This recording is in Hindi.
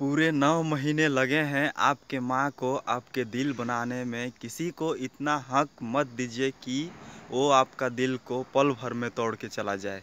पूरे नौ महीने लगे हैं आपके माँ को आपके दिल बनाने में किसी को इतना हक मत दीजिए कि वो आपका दिल को पल भर में तोड़ के चला जाए